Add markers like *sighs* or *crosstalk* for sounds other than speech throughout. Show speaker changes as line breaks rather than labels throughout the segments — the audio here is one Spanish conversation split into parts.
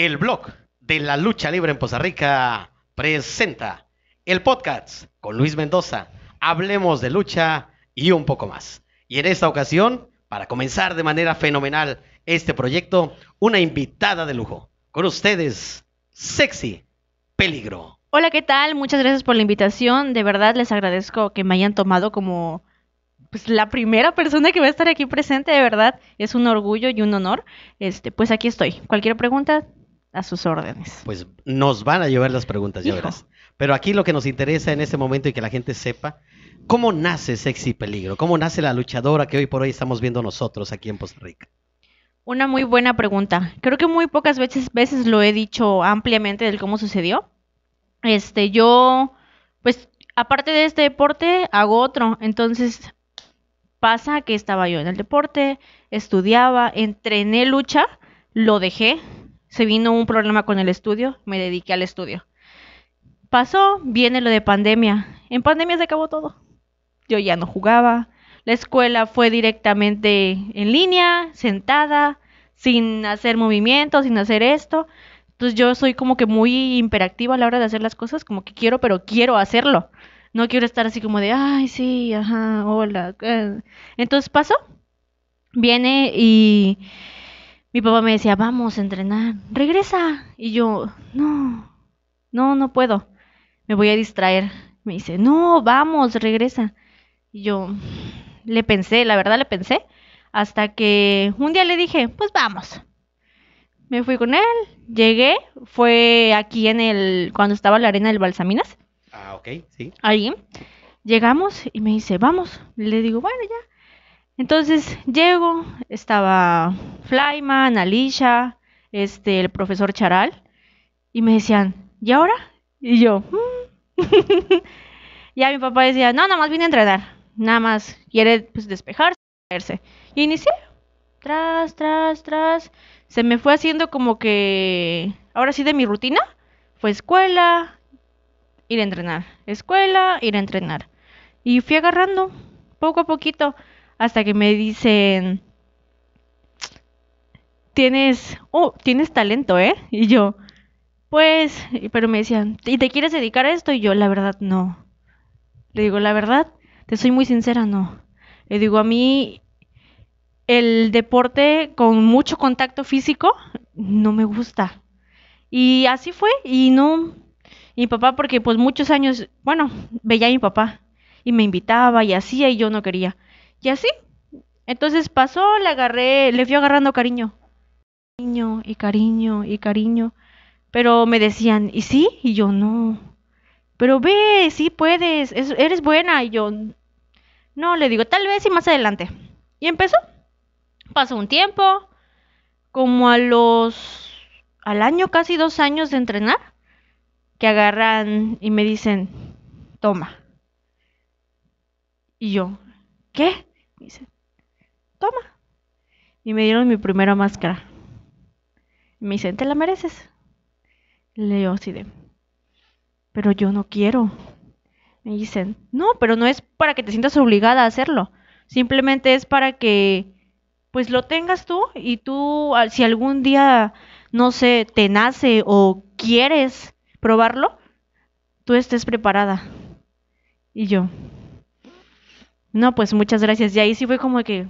El blog de la lucha libre en Poza Rica presenta el podcast con Luis Mendoza. Hablemos de lucha y un poco más. Y en esta ocasión, para comenzar de manera fenomenal este proyecto, una invitada de lujo. Con ustedes, Sexy Peligro.
Hola, ¿qué tal? Muchas gracias por la invitación. De verdad les agradezco que me hayan tomado como pues, la primera persona que va a estar aquí presente, de verdad, es un orgullo y un honor. Este, pues aquí estoy. Cualquier pregunta, a sus órdenes.
Pues nos van a llevar las preguntas, ya Pero aquí lo que nos interesa en este momento y que la gente sepa, ¿cómo nace Sexy Peligro? ¿Cómo nace la luchadora que hoy por hoy estamos viendo nosotros aquí en Costa Rica?
Una muy buena pregunta. Creo que muy pocas veces, veces lo he dicho ampliamente del cómo sucedió. Este, yo, pues, aparte de este deporte, hago otro. Entonces, pasa que estaba yo en el deporte, estudiaba, entrené lucha, lo dejé, se vino un problema con el estudio, me dediqué al estudio. Pasó, viene lo de pandemia. En pandemia se acabó todo. Yo ya no jugaba. La escuela fue directamente en línea, sentada, sin hacer movimiento sin hacer esto. Entonces yo soy como que muy imperactiva a la hora de hacer las cosas, como que quiero, pero quiero hacerlo. No quiero estar así como de, ay, sí, ajá, hola. Eh". Entonces pasó, viene y mi papá me decía, vamos a entrenar, regresa. Y yo, no, no, no puedo, me voy a distraer. Me dice, no, vamos, regresa. Y yo le pensé, la verdad le pensé, hasta que un día le dije, pues vamos. Me fui con él, llegué, fue aquí en el, cuando estaba la arena del Balsaminas.
Ah, ok, sí.
Ahí. Llegamos y me dice, vamos. Le digo, bueno, ya. Entonces llego, estaba Flyman, Alicia, este, el profesor Charal, y me decían, ¿y ahora? Y yo, mm". *laughs* ya mi papá decía, no, nada más vine a entrenar, nada más quiere pues, despejarse, Y inicié, tras, tras, tras, se me fue haciendo como que, ahora sí de mi rutina, fue escuela, ir a entrenar, escuela, ir a entrenar. Y fui agarrando poco a poquito hasta que me dicen, tienes, oh, tienes talento, ¿eh? Y yo, pues, pero me decían, ¿y te quieres dedicar a esto? Y yo, la verdad, no. Le digo, la verdad, te soy muy sincera, no. Le digo, a mí el deporte con mucho contacto físico no me gusta. Y así fue, y no, mi papá, porque pues muchos años, bueno, veía a mi papá y me invitaba y hacía y yo no quería. Y así. Entonces pasó, le agarré, le fui agarrando cariño. Cariño y cariño y cariño. Pero me decían, ¿y sí? Y yo, no. Pero ve, sí puedes, eres buena. Y yo, no, le digo, tal vez y más adelante. Y empezó. Pasó un tiempo, como a los, al año, casi dos años de entrenar, que agarran y me dicen, toma. Y yo, ¿qué? Me dice, toma. Y me dieron mi primera máscara. me dicen, te la mereces. le digo así de, pero yo no quiero. Me dicen, no, pero no es para que te sientas obligada a hacerlo. Simplemente es para que, pues lo tengas tú y tú, ah, si algún día, no sé, te nace o quieres probarlo, tú estés preparada. Y yo, no, pues muchas gracias. Y ahí sí fue como que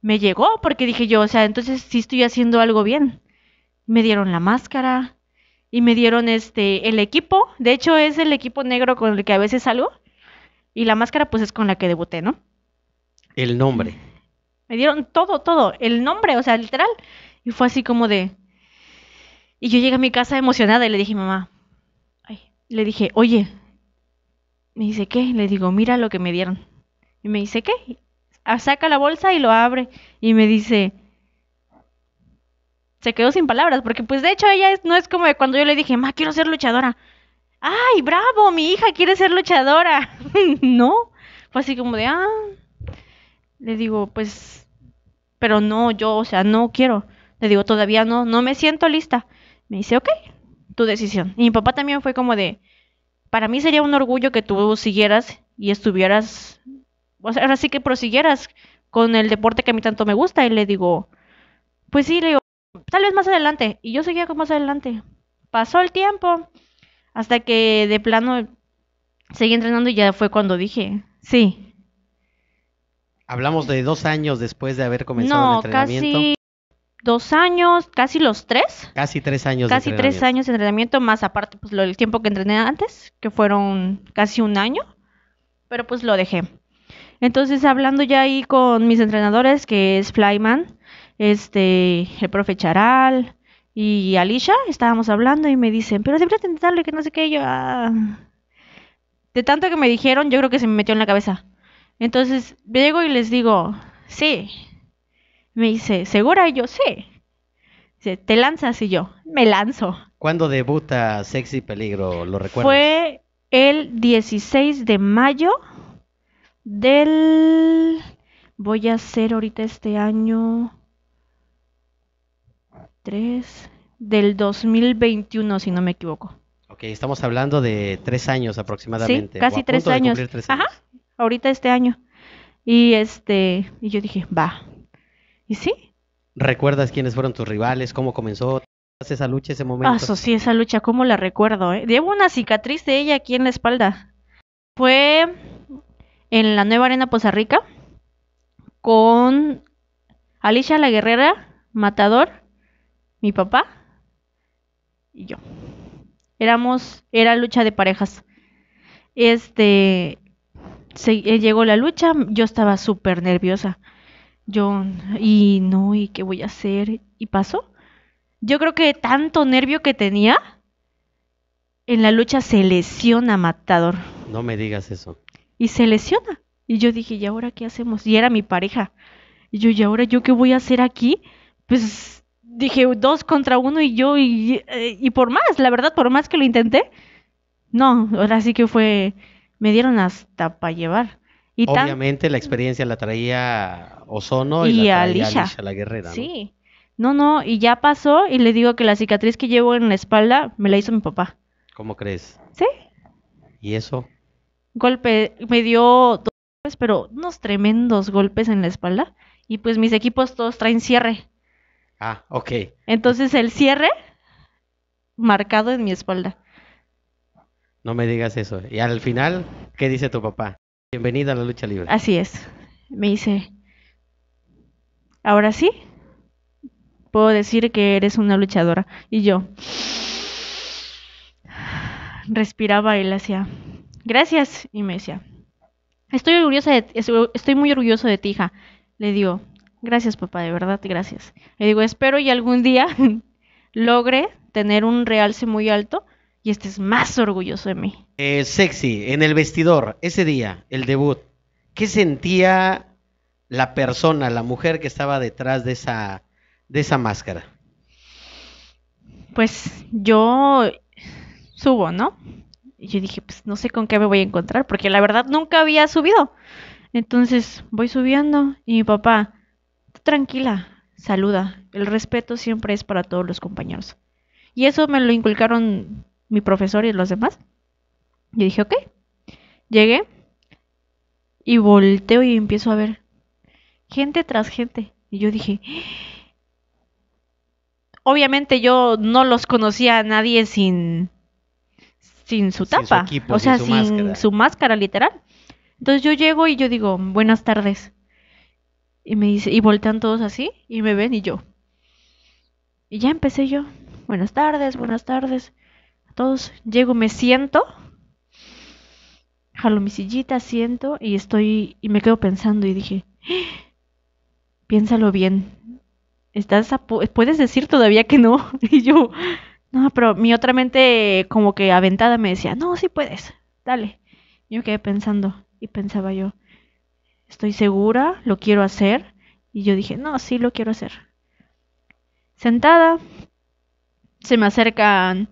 me llegó, porque dije yo, o sea, entonces sí estoy haciendo algo bien. Me dieron la máscara y me dieron este el equipo. De hecho, es el equipo negro con el que a veces salgo. Y la máscara, pues es con la que debuté, ¿no? El nombre. Me dieron todo, todo. El nombre, o sea, literal. Y fue así como de. Y yo llegué a mi casa emocionada y le dije, mamá. Ay, le dije, oye. Me dice, ¿qué? Le digo, mira lo que me dieron. Y me dice, ¿qué? Ah, saca la bolsa y lo abre. Y me dice, se quedó sin palabras, porque pues de hecho ella es, no es como de cuando yo le dije, ma, quiero ser luchadora. ¡Ay, bravo! Mi hija quiere ser luchadora. *laughs* no. Fue así como de, ah. Le digo, pues, pero no, yo, o sea, no quiero. Le digo, todavía no, no me siento lista. Me dice, ok, tu decisión. Y mi papá también fue como de, para mí sería un orgullo que tú siguieras y estuvieras ahora sí que prosiguieras con el deporte que a mí tanto me gusta. Y le digo, pues sí, le digo, tal vez más adelante. Y yo seguía con más adelante. Pasó el tiempo hasta que de plano seguí entrenando y ya fue cuando dije, sí.
Hablamos de dos años después de haber comenzado no, el entrenamiento. Casi
dos años, casi los tres.
Casi tres años. Casi tres años
de entrenamiento, más aparte pues, lo, el tiempo que entrené antes, que fueron casi un año, pero pues lo dejé. Entonces, hablando ya ahí con mis entrenadores, que es Flyman, este, el profe Charal y Alicia, estábamos hablando y me dicen, pero siempre intentarle que no sé qué, yo... Ah. De tanto que me dijeron, yo creo que se me metió en la cabeza. Entonces, llego y les digo, sí. Me dice, ¿segura? Y yo, sí. Dice, ¿te lanzas? Y yo, me
lanzo. ¿Cuándo debuta Sexy Peligro? ¿Lo recuerdo
Fue el 16 de mayo del... Voy a hacer ahorita este año 3 del 2021, si no me equivoco.
Ok, estamos hablando de tres años aproximadamente. Sí, casi tres años. Ajá,
ahorita este año. Y este, y yo dije, va. ¿Y sí?
¿Recuerdas quiénes fueron tus rivales? ¿Cómo comenzó? esa lucha, ese momento? Ah,
sí, esa lucha, ¿cómo la recuerdo? Eh? Llevo una cicatriz de ella aquí en la espalda. Fue en la nueva arena Poza Rica con Alicia la Guerrera, Matador, mi papá y yo. Éramos, era lucha de parejas. Este, eh, llegó la lucha, yo estaba súper nerviosa. Yo, y no, ¿y qué voy a hacer? ¿Y pasó? Yo creo que tanto nervio que tenía, en la lucha se lesiona Matador.
No me digas eso
y se lesiona. Y yo dije, ¿y ahora qué hacemos? Y era mi pareja. Y yo, ¿y ahora yo qué voy a hacer aquí? Pues dije, dos contra uno y yo, y, eh, por más, la verdad, por más que lo intenté, no, ahora sí que fue, me dieron hasta para llevar. Y Obviamente
la experiencia la traía Ozono y, y la Alicia. la guerrera.
Sí, no, no, y ya pasó y le digo que la cicatriz que llevo en la espalda me la hizo mi papá.
¿Cómo crees? Sí. ¿Y eso?
golpe, me dio dos golpes, pero unos tremendos golpes en la espalda. Y pues mis equipos todos traen cierre. Ah, ok. Entonces el cierre marcado en mi espalda.
No me digas eso. Y al final, ¿qué dice tu papá? Bienvenida a la lucha libre.
Así es. Me dice, ahora sí, puedo decir que eres una luchadora. Y yo *sighs* respiraba él hacía gracias. Y me decía, estoy, orgullosa estoy muy orgulloso de ti, hija. Le digo, gracias papá, de verdad, gracias. Le digo, espero y algún día *laughs* logre tener un realce muy alto y estés más orgulloso de mí.
Eh, sexy, en el vestidor, ese día, el debut, ¿qué sentía la persona, la mujer que estaba detrás de esa, de esa máscara? Pues
yo subo, ¿no? Y yo dije, pues no sé con qué me voy a encontrar, porque la verdad nunca había subido. Entonces voy subiendo y mi papá, tranquila, saluda. El respeto siempre es para todos los compañeros. Y eso me lo inculcaron mi profesor y los demás. Yo dije, ok. Llegué y volteo y empiezo a ver gente tras gente. Y yo dije, obviamente yo no los conocía a nadie sin, sin su tapa, o sea, sin, su, máscara. literal. Entonces yo llego y yo digo, buenas tardes. Y me dice, y voltean todos así, y me ven y yo. Y ya empecé yo, buenas tardes, buenas tardes. A todos, llego, me siento, jalo mi sillita, siento, y estoy, y me quedo pensando y dije, piénsalo bien. Estás puedes decir todavía que no. *laughs* Y yo, no, pero mi otra mente como que aventada me decía, no, sí puedes, dale. Yo quedé pensando y pensaba yo, estoy segura, lo quiero hacer. Y yo dije, no, sí lo quiero hacer. Sentada, se me acercan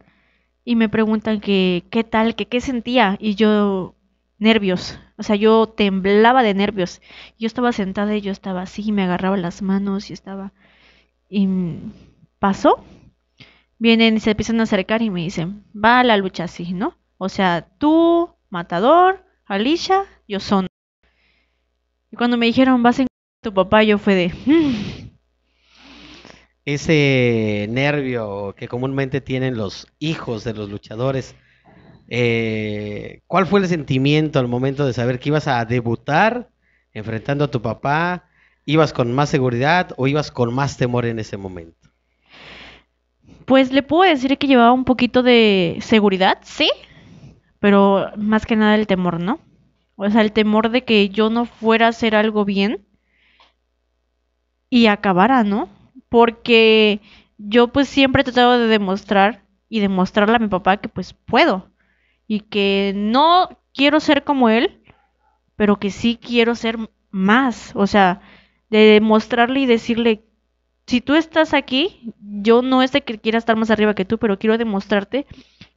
y me preguntan que qué tal, que qué sentía. Y yo, nervios. O sea, yo temblaba de nervios. Yo estaba sentada y yo estaba así, me agarraba las manos y estaba... Y pasó, vienen y se empiezan a acercar y me dicen, va a la lucha así, ¿no? O sea, tú, Matador, Alisha, yo son. Y cuando me dijeron, vas a encontrar a tu papá, yo fue de...
Mm". Ese nervio que comúnmente tienen los hijos de los luchadores, eh, ¿cuál fue el sentimiento al momento de saber que ibas a debutar enfrentando a tu papá? ¿Ibas con más seguridad o ibas con más temor en ese momento?
Pues le puedo decir que llevaba un poquito de seguridad, sí, pero más que nada el temor, ¿no? O sea, el temor de que yo no fuera a hacer algo bien y acabara, ¿no? Porque yo pues siempre he tratado de demostrar y demostrarle a mi papá que pues puedo y que no quiero ser como él, pero que sí quiero ser más, o sea, de demostrarle y decirle si tú estás aquí, yo no es de que quiera estar más arriba que tú, pero quiero demostrarte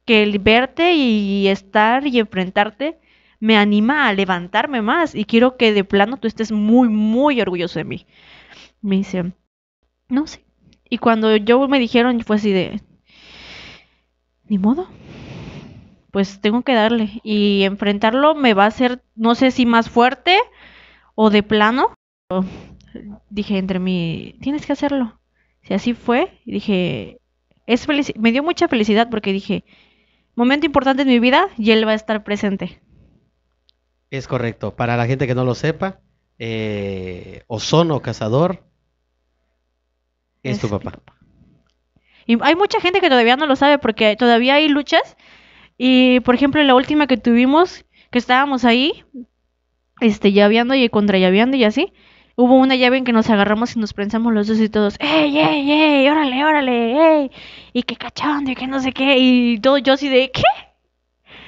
que el verte y estar y enfrentarte me anima a levantarme más y quiero que de plano tú estés muy, muy orgulloso de mí. Me dice, no sé. Y cuando yo me dijeron, fue así de, ni modo. Pues tengo que darle. Y enfrentarlo me va a hacer, no sé si más fuerte o de plano dije entre mí, tienes que hacerlo. Si así fue, dije, es me dio mucha felicidad porque dije, momento importante en mi vida y él va a estar presente.
Es correcto. Para la gente que no lo sepa, eh, o Cazador es, tu papá.
Y hay mucha gente que todavía no lo sabe porque todavía hay luchas. Y por ejemplo, la última que tuvimos, que estábamos ahí, este, llaveando y contra llaveando y así, Hubo una llave en que nos agarramos y nos prensamos los dos y todos, ¡ey, ey, ey! ¡Órale, órale! ¡ey! Y que cachondo y que no sé qué. Y todo yo así de, ¿qué?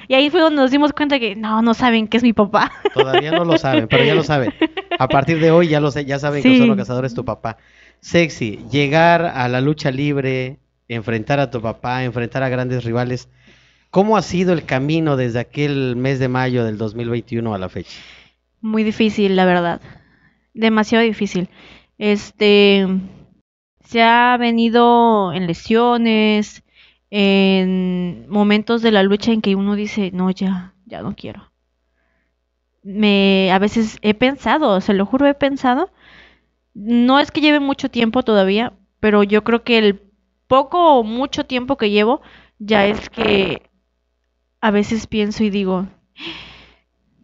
Y ahí fue donde nos dimos cuenta que no, no saben que es mi papá. *laughs* Todavía no lo saben, pero ya lo saben.
A partir de hoy ya lo sé, ya saben que que Solo Cazador es tu papá. Sexy, llegar a la lucha libre, enfrentar a tu papá, enfrentar a grandes rivales. ¿Cómo ha sido el camino desde aquel mes de mayo del 2021 a la fecha?
Muy difícil, la verdad demasiado difícil. Este se ha venido en lesiones, en momentos de la lucha en que uno dice, no, ya, ya no quiero. Me, a veces he pensado, se lo juro, he pensado. No es que lleve mucho tiempo todavía, pero yo creo que el poco o mucho tiempo que llevo ya es que a veces pienso y digo,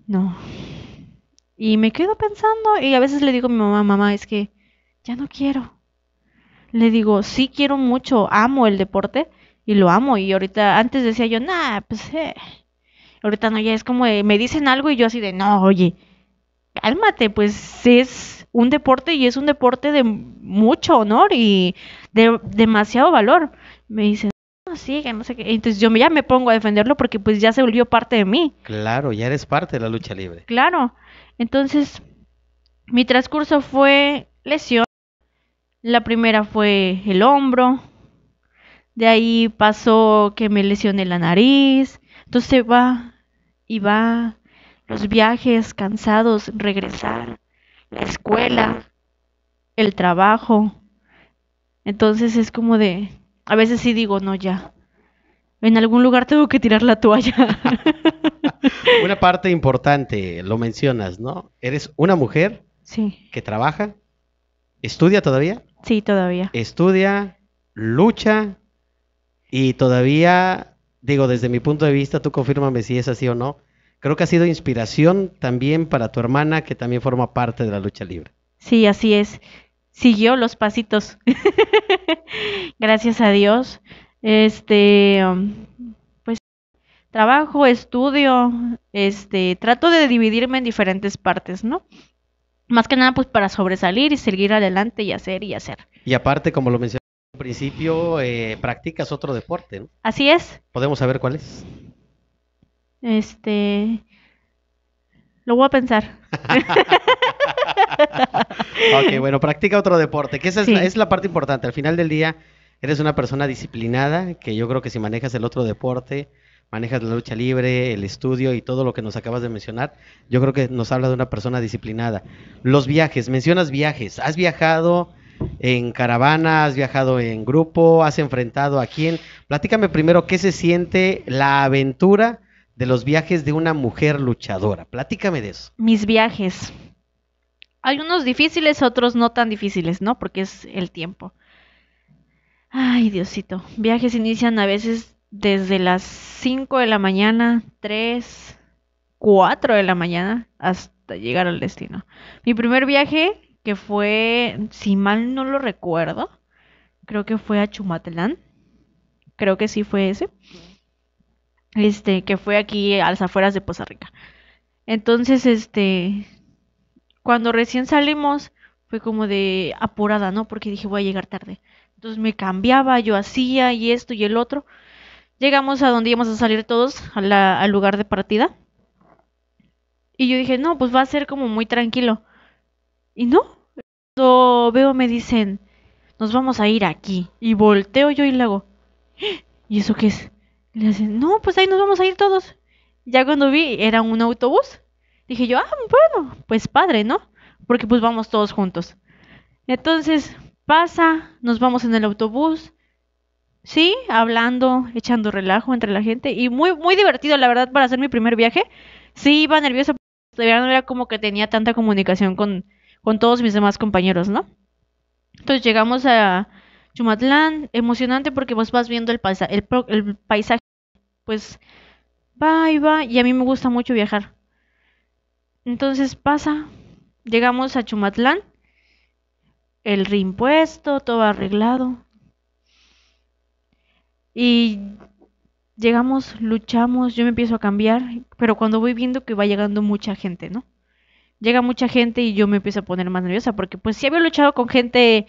no, y me quedo pensando y a veces le digo a mi mamá, mamá, es que ya no quiero. Le digo, sí quiero mucho, amo el deporte y lo amo. Y ahorita, antes decía yo, nah, pues, eh. ahorita no, ya es como, eh, me dicen algo y yo así de, no, oye, cálmate, pues es un deporte y es un deporte de mucho honor y de demasiado valor. Me dicen, no, sí, no sé qué. Entonces yo ya me pongo a defenderlo porque pues ya se volvió parte de mí.
Claro, ya eres parte de la lucha libre.
Claro. Entonces, mi transcurso fue lesión. La primera fue el hombro. De ahí pasó que me lesioné la nariz. Entonces va y va. Los viajes cansados, regresar, la escuela, el trabajo. Entonces es como de, a veces sí digo, no, ya. En algún lugar tengo que tirar la toalla. *laughs*
*laughs* Una parte importante, lo mencionas, ¿no? Eres una mujer que trabaja, estudia todavía.
Sí, todavía.
Estudia, lucha y todavía, digo, desde mi punto de vista, tú confírmame si es así o no. Creo que ha sido inspiración también para tu hermana que también forma parte de la lucha libre.
Sí, así es. Siguió los pasitos. *laughs* Gracias a Dios. Este, um, trabajo, estudio, este, trato de dividirme en diferentes partes, ¿no? Más que nada, pues para sobresalir y seguir adelante y hacer y hacer.
Y aparte, como lo mencioné al principio, eh, practicas otro deporte, Así es. ¿Podemos saber cuál es?
Este. Lo voy a pensar.
*laughs* ok, bueno, practica otro deporte, que esa es la parte importante. Al final del día, eres una persona disciplinada, que yo creo que si manejas el otro deporte, manejas la lucha libre, el estudio y todo lo que nos acabas de mencionar, yo creo que nos habla de una persona disciplinada. Los viajes, mencionas viajes, ¿has viajado en caravana, has viajado en grupo, has enfrentado a quién? Platícame primero qué se siente la aventura de los viajes de una mujer luchadora. Platícame de eso.
Mis viajes. Hay unos difíciles, otros no tan difíciles, ¿no? Porque es el tiempo. Ay, Diosito. Viajes inician a veces desde las 5 de la mañana, 3, 4 de la mañana hasta llegar al destino. Mi primer viaje, que fue, si mal no lo recuerdo, creo que fue a Chumatlán, Creo que sí fue ese. Este, que fue aquí a las afueras de Poza Rica. Entonces, este, cuando recién salimos, fue como de apurada, ¿no? Porque dije, voy a llegar tarde. Entonces me cambiaba, yo hacía y esto y el otro. Llegamos a donde íbamos a salir todos, al lugar de partida. Y yo dije, no, pues va a ser como muy tranquilo. Y no, cuando veo me dicen, nos vamos a ir aquí. Y volteo yo y le hago, ¿y eso qué es? le dicen, no, pues ahí nos vamos a ir todos. Ya cuando vi, era un autobús. Dije yo, ah, bueno, pues padre, ¿no? Porque pues vamos todos juntos. Entonces pasa, nos vamos en el autobús, Sí, hablando, echando relajo entre la gente y muy muy divertido, la verdad, para hacer mi primer viaje. Sí, iba nervioso, pero no era como que tenía tanta comunicación con, todos mis demás compañeros, ¿no? Entonces llegamos a Chumatlán, emocionante porque vos vas viendo el, paisa el, el paisaje, pues va y va, y a mí me gusta mucho viajar. Entonces pasa, llegamos a Chumatlán, el reimpuesto, todo arreglado, y llegamos, luchamos, yo me empiezo a cambiar, pero cuando voy viendo que va llegando mucha gente, ¿no? Llega mucha gente y yo me empiezo a poner más nerviosa, porque pues sí había luchado con gente,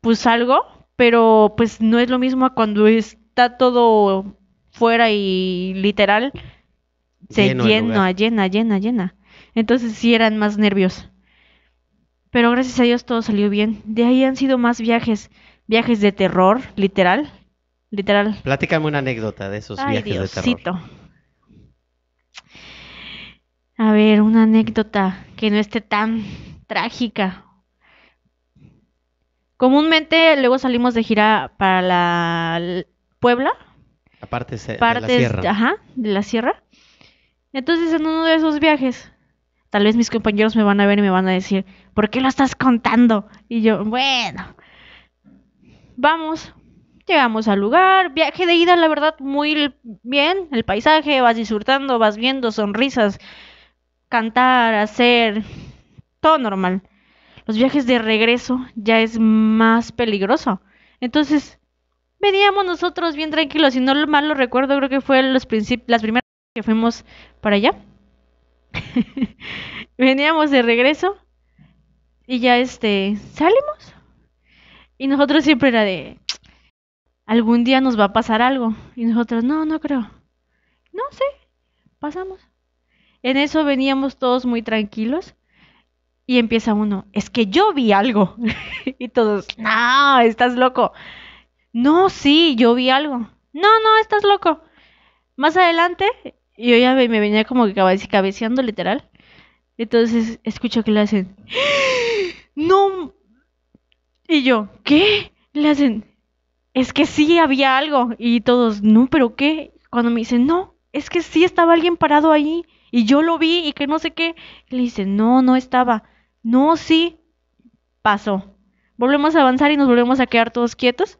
pues algo, pero pues no es lo mismo cuando está todo fuera y literal
se llena,
llena, llena, llena. Entonces sí eran más nervios. Pero gracias a Dios todo salió bien. De ahí han sido más viajes, viajes de terror, literal, literal.
Platícame una anécdota de esos viajes de
terror. A ver, una anécdota que no esté tan trágica. Comúnmente luego salimos de gira para la Puebla.
Aparte de, de la sierra.
Ajá, de la sierra. Entonces en uno de esos viajes, tal vez mis compañeros me van a ver y me van a decir, ¿por qué lo estás contando? Y yo, bueno, vamos, llegamos al lugar, viaje de ida, la verdad, muy bien, el paisaje, vas disfrutando, vas viendo sonrisas, cantar, hacer, todo normal. Los viajes de regreso ya es más peligroso. Entonces, veníamos nosotros bien tranquilos, si no mal lo recuerdo, creo que fue los las primeras que fuimos para allá. *laughs* veníamos de regreso y ya este, salimos. Y nosotros siempre era de, algún día nos va a pasar algo. Y nosotros, no, no creo. No sé, sí, pasamos. En eso veníamos todos muy tranquilos y empieza uno, es que yo vi algo. *laughs* y todos, no, estás loco. No, sí, yo vi algo. No, no, estás loco. Más adelante, yo ya me venía como que cabeceando literal. Entonces escucho que le hacen, ¡Ah! no. Y yo, ¿qué? Le hacen, es que sí había algo. Y todos, no, pero ¿qué? Cuando me dicen, no, es que sí estaba alguien parado ahí y yo lo vi y que no sé qué. le dicen, no, no estaba. No, sí, pasó. Volvemos a avanzar y nos volvemos a quedar todos quietos.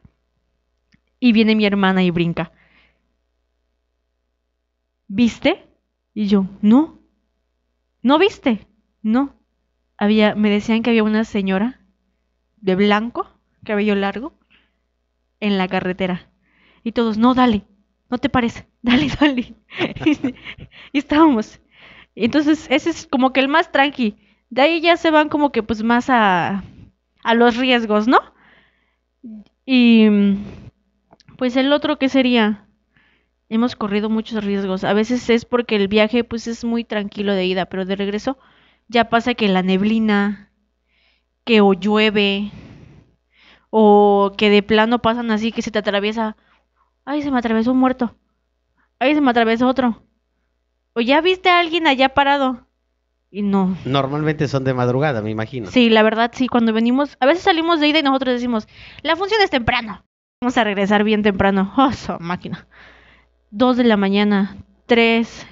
Y viene mi hermana y brinca. ¿Viste? Y yo, no. ¿No viste? No. Había, me decían que había una señora de blanco, cabello largo, en la carretera. Y todos, no, dale, no te parece, *laughs* dale, dale. y estábamos. Entonces, ese es como que el más tranqui. De ahí ya se van como que pues más a, a los riesgos, ¿no? Y pues el otro que sería, hemos corrido muchos riesgos. A veces es porque el viaje pues es muy tranquilo de ida, pero de regreso ya pasa que la neblina, que o llueve, o que de plano pasan así que se te atraviesa. Ay, se me atravesó un muerto. Ay, se me atravesó otro. O ya viste a alguien allá parado. Y no.
Normalmente son de madrugada, me imagino. Sí,
la verdad, sí. Cuando venimos, a veces salimos de ida y nosotros decimos, la función es temprano. Vamos a regresar bien temprano. Oh, máquina. Dos de la mañana, tres,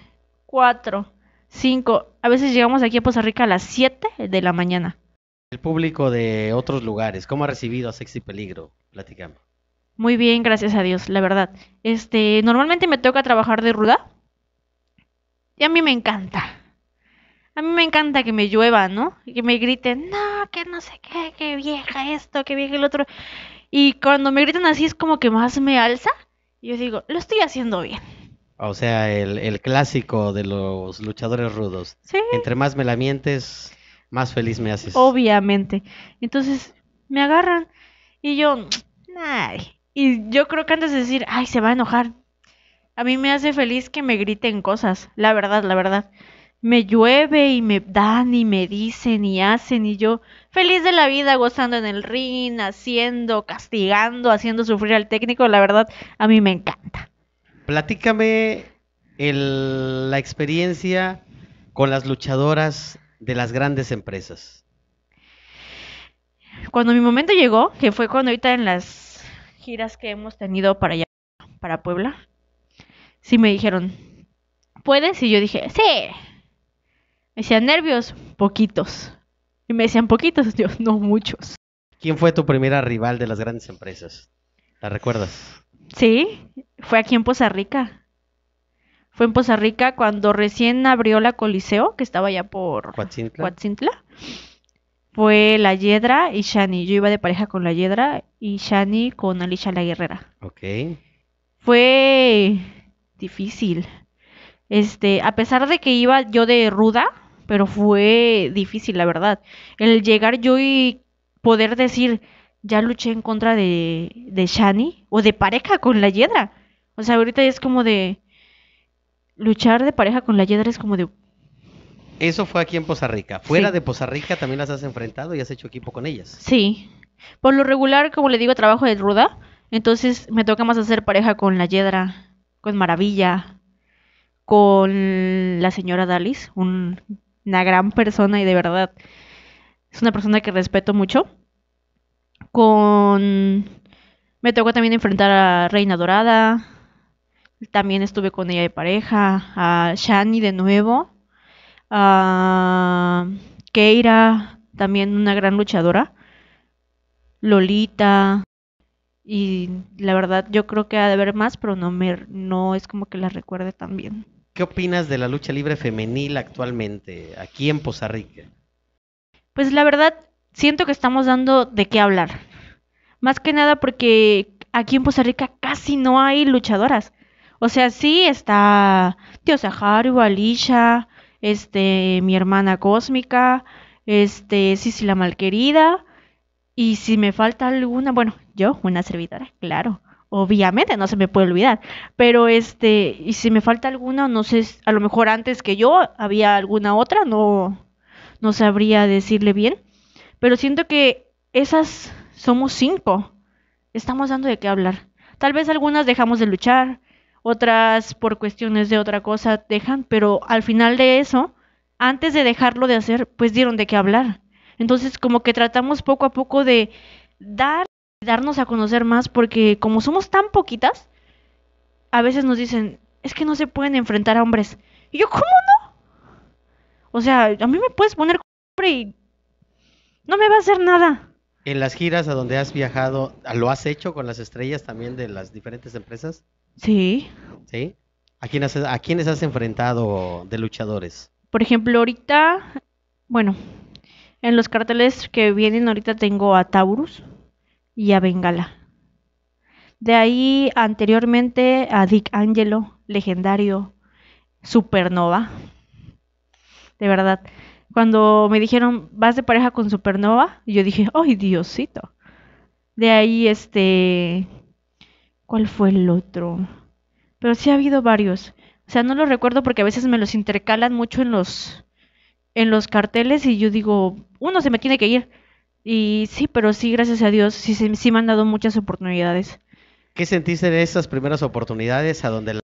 cuatro, cinco. A veces llegamos aquí a Poza Rica a las siete de la mañana.
El público de otros lugares, ¿cómo ha recibido a Sexy Peligro? Platicamos.
Muy bien, gracias a Dios, la verdad. Este, normalmente me toca trabajar de ruda. Y a mí me encanta. A mí me encanta que me llueva, ¿no? Que me griten, no, que no sé qué, que vieja esto, que vieja el otro. Y cuando me gritan así es como que más me alza. Y yo digo, lo estoy haciendo bien.
O sea, el, el clásico de los luchadores rudos. Sí. Entre más me la mientes, más feliz me haces.
Obviamente. Entonces me agarran y yo, ay, y yo creo que antes de decir, ay, se va a enojar, a mí me hace feliz que me griten cosas, la verdad, la verdad. Me llueve y me dan y me dicen y hacen y yo feliz de la vida, gozando en el ring, haciendo, castigando, haciendo sufrir al técnico, la verdad, a mí me encanta.
Platícame la experiencia con las luchadoras de las grandes empresas?
Cuando mi momento llegó, que fue cuando ahorita en las giras que hemos tenido para allá, para Puebla, sí me dijeron, ¿puedes? Y yo dije, sí. Me decían, nervios, poquitos. Y me decían, poquitos, dios, no muchos.
¿Quién fue tu primera rival de las grandes empresas? ¿La recuerdas?
Sí, fue aquí en Poza Rica fue en Poza Rica cuando recién abrió la Coliseo, que estaba ya por Huatzintla. Fue la Yedra y Shani. Yo iba de pareja con la Yedra y Shani con Alicia la Guerrera. Ok. Fue difícil. Este, a pesar de que iba yo de ruda, pero fue difícil, la verdad. El llegar yo y poder decir, ya luché en contra de, de Shani o de pareja con la Yedra. O sea, ahorita es como de, luchar de pareja con la Yedra es como de...
Eso fue aquí en Poza Rica. Fuera de Poza Rica también las has enfrentado y has hecho equipo con ellas.
Sí. Por lo regular, como le digo, trabajo de ruda. Entonces me toca más hacer pareja con la Yedra, con Maravilla, con la señora Dalis, una gran persona y de verdad es una persona que respeto mucho. Con... Me tocó también enfrentar a Reina Dorada, también estuve con ella de pareja. A Shani de nuevo. A Keira, también una gran luchadora. Lolita. Y la verdad, yo creo que ha de haber más, pero no, me, no es como que la recuerde tan bien.
¿Qué opinas de la lucha libre femenil actualmente aquí en Poza Rica?
Pues la verdad, siento que estamos dando de qué hablar. Más que nada porque aquí en Poza Rica casi no hay luchadoras. O sea, sí está Tío Saharu, Alicia, este, mi hermana cósmica, este, Sisi la malquerida. Y si me falta alguna, bueno, yo, una servidora, claro. Obviamente no se me puede olvidar. Pero este, y si me falta alguna, no sé, a lo mejor antes que yo había alguna otra, no, no sabría decirle bien. Pero siento que esas somos cinco. Estamos dando de qué hablar. Tal vez algunas dejamos de luchar, otras por cuestiones de otra cosa dejan, pero al final de eso, antes de dejarlo de hacer, pues dieron de qué hablar. Entonces, como que tratamos poco a poco de dar, darnos a conocer más, porque como somos tan poquitas, a veces nos dicen, es que no se pueden enfrentar a hombres. Y yo, ¿cómo no? O sea, a mí me puedes poner hombre y no me va a hacer nada.
¿En las giras a donde has viajado, lo has hecho con las estrellas también de las diferentes empresas? Sí. ¿Sí? ¿A, quién ¿A quiénes has enfrentado de luchadores? Por
ejemplo, ahorita, bueno, en los carteles que vienen ahorita tengo a Taurus y a Bengala. De ahí anteriormente a Dick Angelo, legendario, Supernova. De verdad, cuando me dijeron, vas de pareja con Supernova, yo dije, ay Diosito. De ahí este, ¿Cuál fue el otro? Pero sí ha habido varios. O sea, no los recuerdo porque a veces me los intercalan mucho en los, en los carteles y yo digo, uno se me tiene que ir. Y sí, pero sí, gracias a Dios, sí, sí me han dado muchas oportunidades.
¿Qué sentiste en esas primeras oportunidades a donde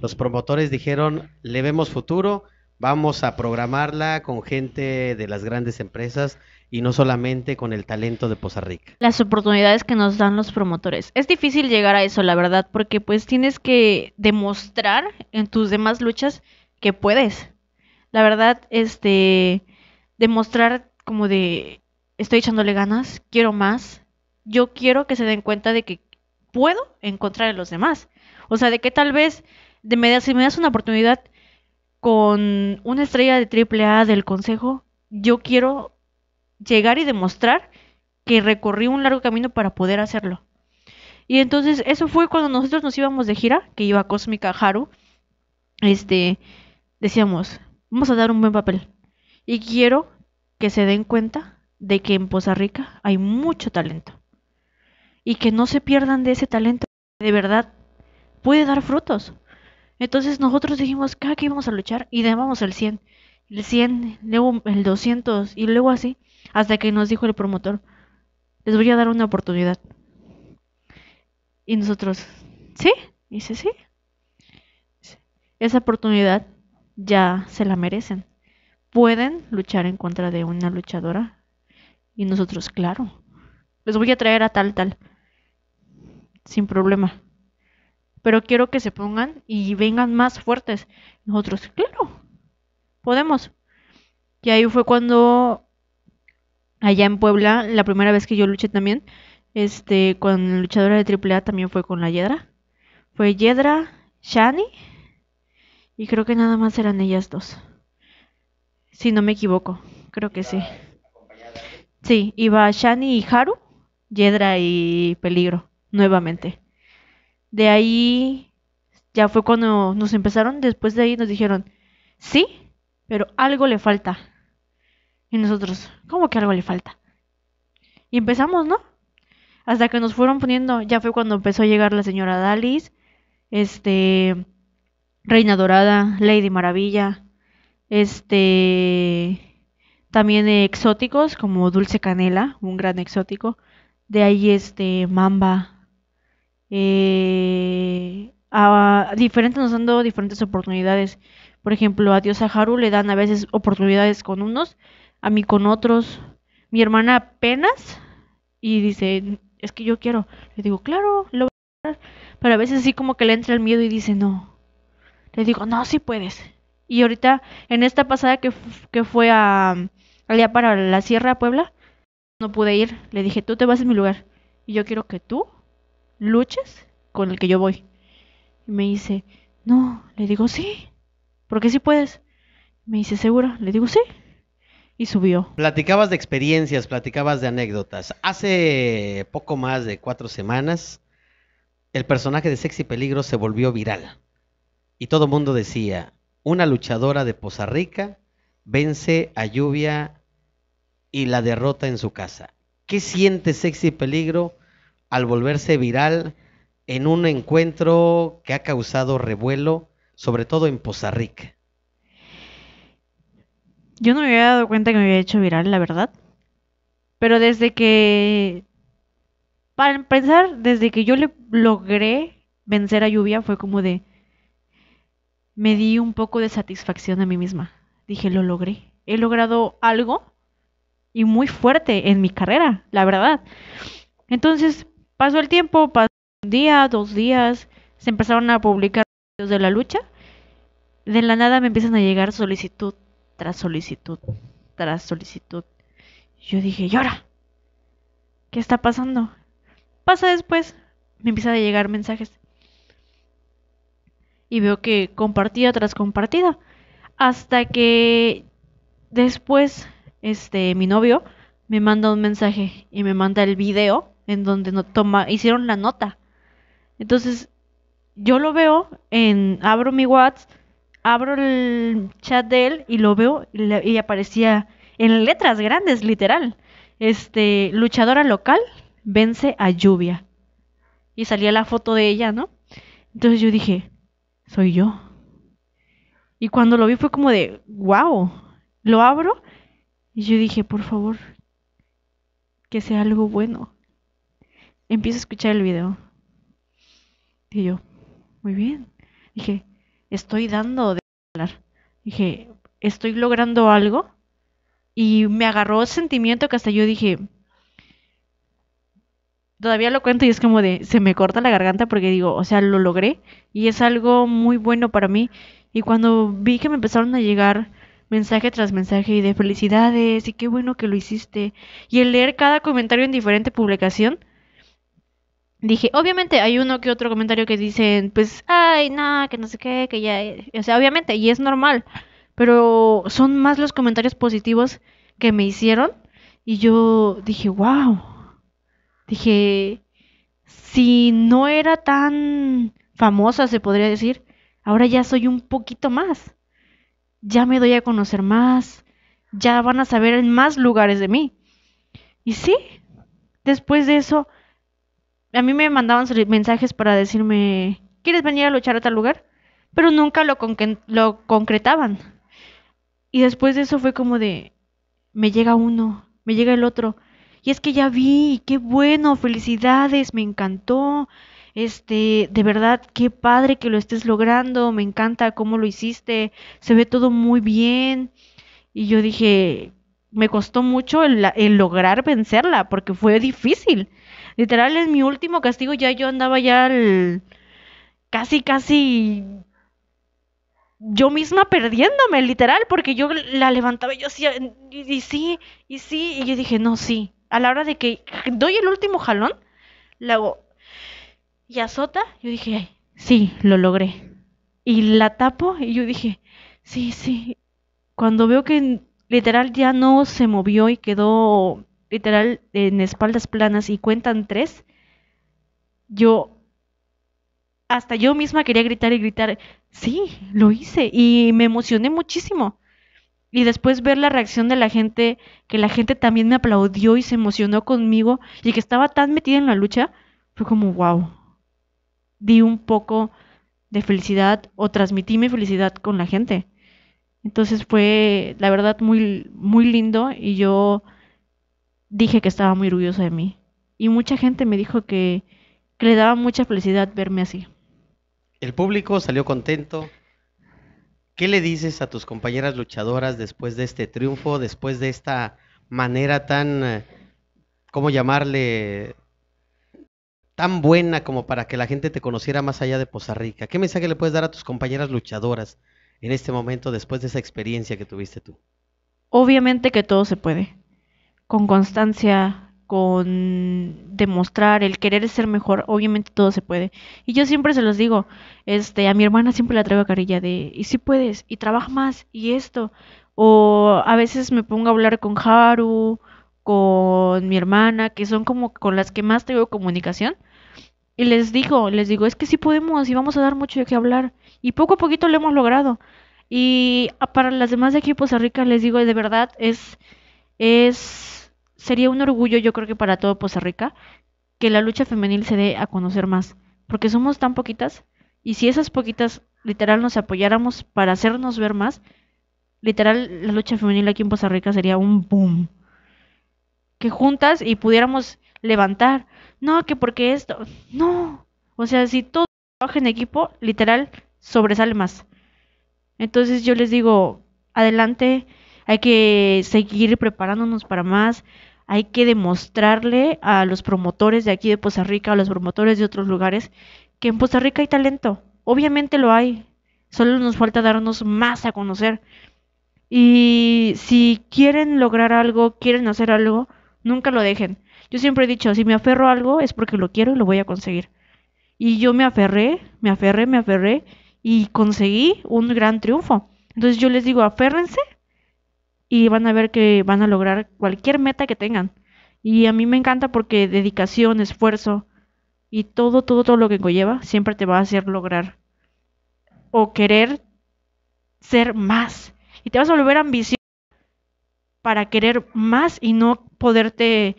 los promotores dijeron, le vemos futuro, Vamos a programarla con gente de las grandes empresas y no solamente con el talento de Poza Rica.
Las oportunidades que nos dan los promotores. Es difícil llegar a eso, la verdad, porque pues tienes que demostrar en tus demás luchas que puedes. La verdad, este, demostrar como de, estoy echándole ganas, quiero más, yo quiero que se den cuenta de que puedo encontrar a los demás. O sea, de que tal vez de si me das una oportunidad, con una estrella de triple A del consejo, yo quiero llegar y demostrar que recorrí un largo camino para poder hacerlo. Y entonces eso fue cuando nosotros nos íbamos de gira, que iba Cósmica Haru, este, decíamos, vamos a dar un buen papel. Y quiero que se den cuenta de que en Poza Rica hay mucho talento. Y que no se pierdan de ese talento. De verdad, puede dar frutos. Entonces nosotros dijimos que aquí vamos a luchar y damos el 100, el 100, luego el 200 y luego así, hasta que nos dijo el promotor, les voy a dar una oportunidad. Y nosotros, ¿sí? dice, sí. Esa oportunidad ya se la merecen. Pueden luchar en contra de una luchadora. Y nosotros, claro. Les voy a traer a tal, tal. Sin problema pero quiero que se pongan y vengan más fuertes. Nosotros, claro, podemos. Y ahí fue cuando, allá en Puebla, la primera vez que yo luché también, este, con luchadora de AAA también fue con la Yedra. Fue Yedra, Shani, y creo que nada más eran ellas dos. Si no me equivoco, creo que sí. Sí, iba Shani y Haru, Yedra y Peligro, nuevamente de ahí ya fue cuando nos empezaron, después de ahí nos dijeron, sí, pero algo le falta. Y nosotros, ¿cómo que algo le falta? Y empezamos, ¿no? Hasta que nos fueron poniendo, ya fue cuando empezó a llegar la señora Dalis, este, Reina Dorada, Lady Maravilla, este, también exóticos como Dulce Canela, un gran exótico, de ahí este, Mamba, eh, a diferentes nos han diferentes oportunidades. Por ejemplo, a Dios Saharu le dan a veces oportunidades con unos, a mí con otros. Mi hermana apenas y dice, es que yo quiero. Le digo, claro, lo voy a hacer. Pero a veces así como que le entra el miedo y dice, no. Le digo, no, si puedes. Y ahorita, en esta pasada que, que fue a, allá para la Sierra Puebla, no pude ir. Le dije, tú te vas en mi lugar. Y yo quiero que tú luches con el que yo voy. Y me dice, no, le digo sí, porque sí puedes. Me dice, ¿seguro? Le digo sí. Y subió.
Platicabas de experiencias, platicabas de anécdotas. Hace poco más de cuatro semanas, el personaje de Sexy Peligro se volvió viral. Y todo mundo decía, una luchadora de Poza Rica vence a Lluvia y la derrota en su casa. ¿Qué siente Sexy Peligro al volverse viral en un encuentro que ha causado revuelo, sobre todo en Poza
Yo no me había dado cuenta que me había hecho viral, la verdad. Pero desde que... Para empezar, desde que yo le logré vencer a lluvia, fue como de... Me di un poco de satisfacción a mí misma. Dije, lo logré. He logrado algo y muy fuerte en mi carrera, la verdad. Entonces, Pasó el tiempo, pasó un día, dos días, se empezaron a publicar videos de la lucha. De la nada me empiezan a llegar solicitud tras solicitud tras solicitud. Yo dije, ¿y ahora? ¿Qué está pasando? Pasa después, me empiezan a llegar mensajes. Y veo que compartida tras compartida. Hasta que después, este, mi novio me manda un mensaje y me manda el video en donde no toma, hicieron la nota. Entonces, yo lo veo en, abro mi WhatsApp, abro el chat de él y lo veo y, aparecía en letras grandes, literal. Este, luchadora local vence a lluvia. Y salía la foto de ella, ¿no? Entonces yo dije, soy yo. Y cuando lo vi fue como de, wow, lo abro. Y yo dije, por favor, que sea algo bueno empiezo a escuchar el video. Y yo, muy bien. Dije, estoy dando de hablar. Dije, estoy logrando algo. Y me agarró el sentimiento que hasta yo dije, todavía lo cuento y es como de, se me corta la garganta porque digo, o sea, lo logré y es algo muy bueno para mí. Y cuando vi que me empezaron a llegar mensaje tras mensaje y de felicidades y qué bueno que lo hiciste y el leer cada comentario en diferente publicación, dije, obviamente hay uno que otro comentario que dicen, pues, ay, nada, que no sé qué, que ya, eh", o sea, obviamente, y es normal, pero son más los comentarios positivos que me hicieron y yo dije, wow, dije, si no era tan famosa, se podría decir, ahora ya soy un poquito más, ya me doy a conocer más, ya van a saber en más lugares de mí. Y sí, después de eso, a mí me mandaban mensajes para decirme, ¿quieres venir a luchar a tal lugar? Pero nunca lo, lo concretaban. Y después de eso fue como de, me llega uno, me llega el otro. Y es que ya vi, qué bueno, felicidades, me encantó. Este, de verdad, qué padre que lo estés logrando, me encanta cómo lo hiciste, se ve todo muy bien. Y yo dije, me costó mucho el, el lograr vencerla porque fue difícil. Literal, en mi último castigo ya yo andaba ya casi, casi yo misma perdiéndome, literal, porque yo la levantaba y yo hacía, y, sí, y sí, y yo dije, no, sí. A la hora de que doy el último jalón, la hago y azota, yo dije, sí, lo logré. Y la tapo y yo dije, sí, sí. Cuando veo que literal ya no se movió y quedó literal en espaldas planas y cuentan tres, yo hasta yo misma quería gritar y gritar, sí, lo hice y me emocioné muchísimo. Y después ver la reacción de la gente, que la gente también me aplaudió y se emocionó conmigo y que estaba tan metida en la lucha, fue como, wow, di un poco de felicidad o transmití mi felicidad con la gente. Entonces fue, la verdad, muy, muy lindo y yo dije que estaba muy orgullosa de mí. Y mucha gente me dijo que, le daba mucha felicidad verme así.
El público salió contento. ¿Qué le dices a tus compañeras luchadoras después de este triunfo, después de esta manera tan, eh, ¿cómo llamarle? tan buena como para que la gente te conociera más allá de Poza Rica. ¿Qué mensaje le puedes dar a tus compañeras luchadoras en este momento después de esa experiencia que tuviste tú?
Obviamente que todo se puede con constancia, con demostrar el querer ser mejor, obviamente todo se puede. Y yo siempre se los digo, este, a mi hermana siempre la traigo a carilla de, y si puedes, y trabaja más, y esto. O a veces me pongo a hablar con Haru, con mi hermana, que son como con las que más tengo comunicación. Y les digo, les digo, es que sí podemos y vamos a dar mucho de qué hablar. Y poco a poquito lo hemos logrado. Y para las demás de aquí de Costa Rica les digo, de verdad, es, es sería un orgullo, yo creo que para todo Poza Rica, que la lucha femenil se dé a conocer más, porque somos tan poquitas y si esas poquitas literal nos apoyáramos para hacernos ver más, literal la lucha femenil aquí en Poza Rica sería un boom. Que juntas y pudiéramos levantar. No, que porque esto. No. O sea, si todo trabaja en equipo, literal sobresale más. Entonces yo les digo, adelante, hay que seguir preparándonos para más, hay que demostrarle a los promotores de aquí de Poza Rica, a los promotores de otros lugares, que en Poza Rica hay talento. Obviamente lo hay. Solo nos falta darnos más a conocer. Y si quieren lograr algo, quieren hacer algo, nunca lo dejen. Yo siempre he dicho, si me aferro a algo es porque lo quiero y lo voy a conseguir. Y yo me aferré, me aferré, me aferré y conseguí un gran triunfo. Entonces yo les digo, aférrense y van a ver que van a lograr cualquier meta que tengan. Y a mí me encanta porque dedicación, esfuerzo y todo, todo, todo lo que conlleva siempre te va a hacer lograr o querer ser más. Y te vas a volver ambiciosa para querer más y no poderte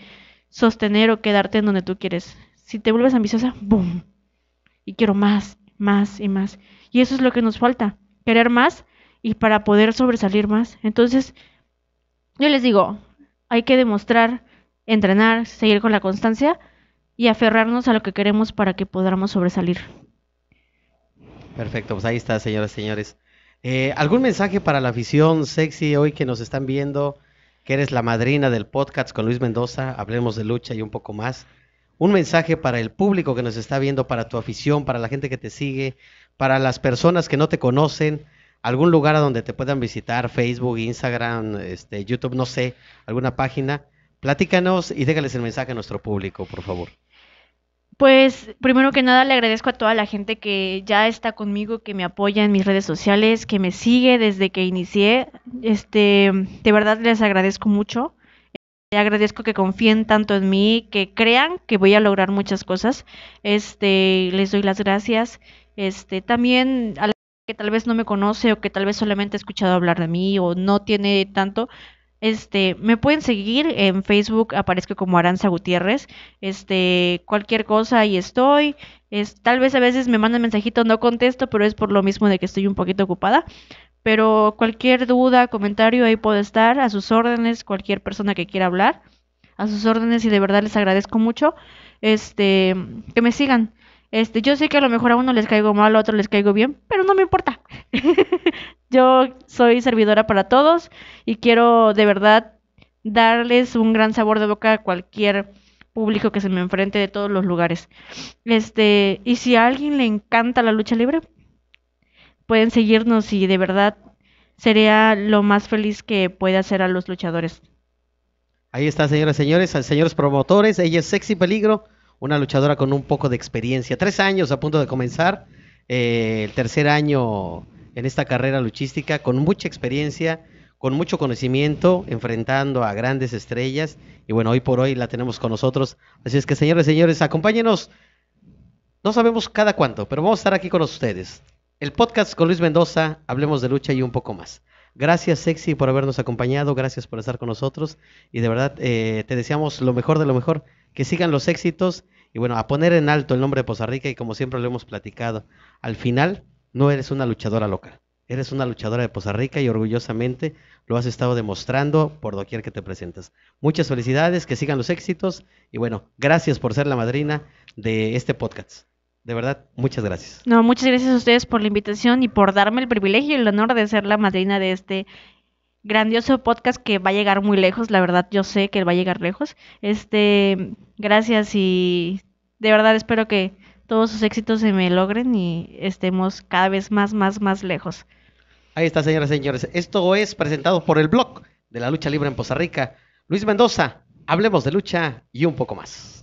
sostener o quedarte en donde tú quieres. Si te vuelves ambiciosa, ¡boom! Y quiero más, más y más. Y eso es lo que nos falta, querer más y para poder sobresalir más. Entonces, yo les digo, hay que demostrar, entrenar, seguir con la constancia y aferrarnos a lo que queremos para que podamos sobresalir.
Perfecto, pues ahí está, señoras y señores. Eh, ¿Algún mensaje para la afición sexy hoy que nos están viendo? Que eres la madrina del podcast con Luis Mendoza, hablemos de lucha y un poco más. Un mensaje para el público que nos está viendo, para tu afición, para la gente que te sigue, para las personas que no te conocen, algún lugar a donde te puedan visitar, Facebook, Instagram, este, YouTube, no sé, alguna página. Platícanos y déjales el mensaje a nuestro público, por favor.
Pues primero que nada le agradezco a toda la gente que ya está conmigo, que me apoya en mis redes sociales, que me sigue desde que inicié. Este, de verdad les agradezco mucho. Le agradezco que confíen tanto en mí, que crean que voy a lograr muchas cosas. Este, les doy las gracias. Este, también a que tal vez no me conoce o que tal vez solamente ha escuchado hablar de mí o no tiene tanto, este, me pueden seguir en Facebook, aparezco como Aranza Gutiérrez, este, cualquier cosa ahí estoy, es, tal vez a veces me mandan mensajitos, no contesto, pero es por lo mismo de que estoy un poquito ocupada, pero cualquier duda, comentario, ahí puedo estar, a sus órdenes, cualquier persona que quiera hablar, a sus órdenes y de verdad les agradezco mucho, este, que me sigan. Este, yo sé que a lo mejor a uno les caigo mal, a otro les caigo bien, pero no me importa. *laughs* yo soy servidora para todos y quiero de verdad darles un gran sabor de boca a cualquier público que se me enfrente de todos los lugares. Este, y si a alguien le encanta la lucha libre, pueden seguirnos y de verdad sería lo más feliz que puede hacer a los luchadores.
Ahí está, señoras y señores, señores promotores, ella es Sexy Peligro, una luchadora con un poco de experiencia. Tres años a punto de comenzar, eh, el tercer año en esta carrera luchística, con mucha experiencia, con mucho conocimiento, enfrentando a grandes estrellas. Y bueno, hoy por hoy la tenemos con nosotros. Así es que, señores, señores, acompáñenos. No sabemos cada cuánto, pero vamos a estar aquí con ustedes. El podcast con Luis Mendoza, hablemos de lucha y un poco más. Gracias, Sexy, por habernos acompañado. Gracias por estar con nosotros. Y de verdad, eh, te deseamos lo mejor de lo mejor. Que sigan los éxitos. Y bueno, a poner en alto el nombre de Poza Rica. Y como siempre lo hemos platicado, al final no eres una luchadora loca, Eres una luchadora de Poza Rica y orgullosamente lo has estado demostrando por doquier que te presentas. Muchas felicidades, que sigan los éxitos. Y bueno, gracias por ser la madrina de este podcast. De verdad, muchas gracias.
No, muchas gracias a ustedes por la invitación y por darme el privilegio y el honor de ser la madrina de este grandioso podcast que va a llegar muy lejos, la verdad yo sé que va a llegar lejos. Este, gracias y de verdad espero que todos sus éxitos se me logren y estemos cada vez más, más, más lejos.
Ahí está, señoras y señores. Esto es presentado por el blog de la lucha libre en Poza Rica. Luis Mendoza, hablemos de lucha y un poco más.